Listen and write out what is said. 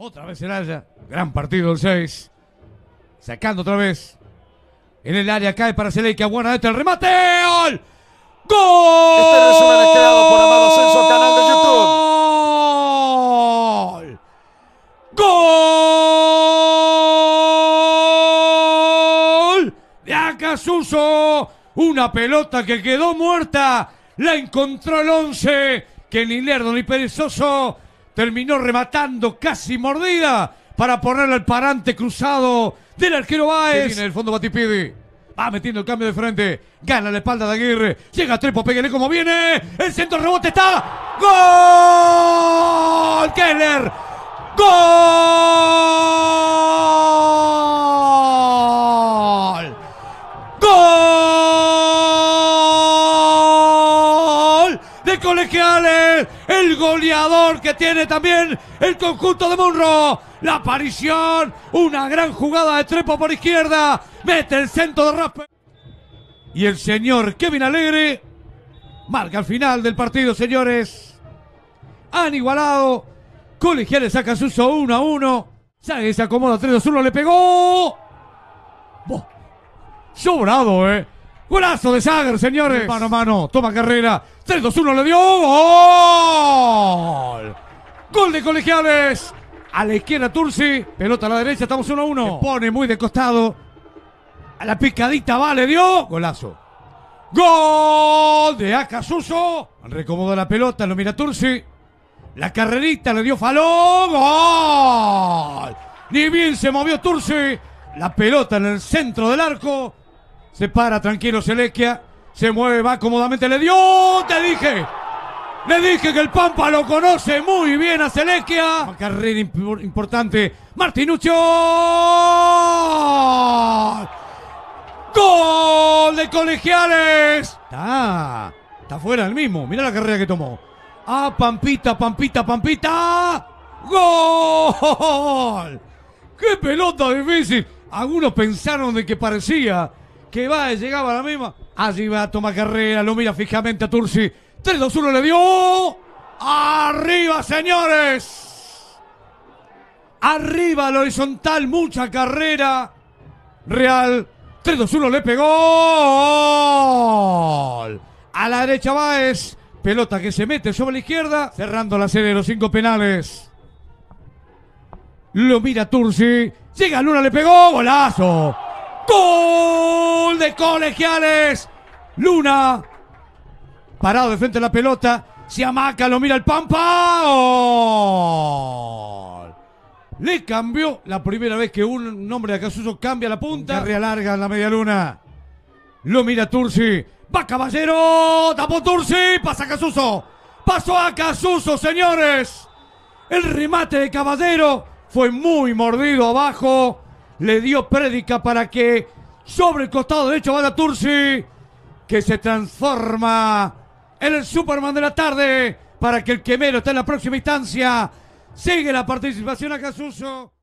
Otra vez el Haya. Gran partido el 6. Sacando otra vez. En el área cae para Que Buena este el remate. ¡Gol! Este resumen es creado por Amado Senso, canal de YouTube. ¡Gol! ¡Gol! De Acasuso. Una pelota que quedó muerta. La encontró el 11. Que ni Lerdo ni Perezoso terminó rematando casi mordida para ponerle el parante cruzado del arquero Baez. en el fondo Batipidi. Va metiendo el cambio de frente. Gana la espalda de Aguirre. Llega Trepo, pégale como viene. El centro rebote está. ¡Gol! ¡Keller! ¡Gol! de Colegiales. El goleador que tiene también el conjunto de Monroe. La aparición, una gran jugada de Trepo por izquierda. Mete el centro de Raspe. Y el señor Kevin Alegre marca el final del partido, señores. Han igualado. Colegiales saca suso 1 a 1. sale se acomoda 3 2 1, le pegó. Sobrado, eh. Golazo de Sager, señores. Mano a mano, toma carrera. 3-2-1 le dio. ¡Gol! Gol de colegiales. A la izquierda Tursi. Pelota a la derecha, estamos 1-1. Pone muy de costado. A la picadita va, le dio. Golazo. Gol de Acasuso. Recomoda la pelota, lo mira Tursi. La carrerita le dio falón. ¡Gol! Ni bien se movió Tursi. La pelota en el centro del arco. Se para tranquilo Selequia. Se mueve, va cómodamente. Le dio, te dije. Le dije que el Pampa lo conoce muy bien a Selequia. carrera importante. Martinucho. Gol de colegiales. Está, está fuera el mismo. Mira la carrera que tomó. Ah, Pampita, Pampita, Pampita. ¡Gol! ¡Qué pelota difícil! Algunos pensaron de que parecía que va, llegaba la misma. Allí va, toma carrera, lo mira fijamente a Turci 3, 2, 1 le dio. Arriba, señores. Arriba al horizontal, mucha carrera. Real. 3, 2, 1 le pegó. A la derecha va, es Pelota que se mete sobre la izquierda. Cerrando la serie de los cinco penales. Lo mira Turci Llega Luna, le pegó. Golazo. ¡Gol de colegiales! Luna, parado de frente a la pelota, se amaca, lo mira el Pampa. Le cambió la primera vez que un nombre de Casuso cambia la punta. Carrera larga en la media luna. Lo mira Turci. Va Caballero. Tapó Turci. Pasa Casuso. Pasó a Casuso, señores. El remate de Caballero fue muy mordido abajo le dio prédica para que sobre el costado derecho va la Tursi, que se transforma en el Superman de la tarde para que el quemero está en la próxima instancia. Sigue la participación a Casuso.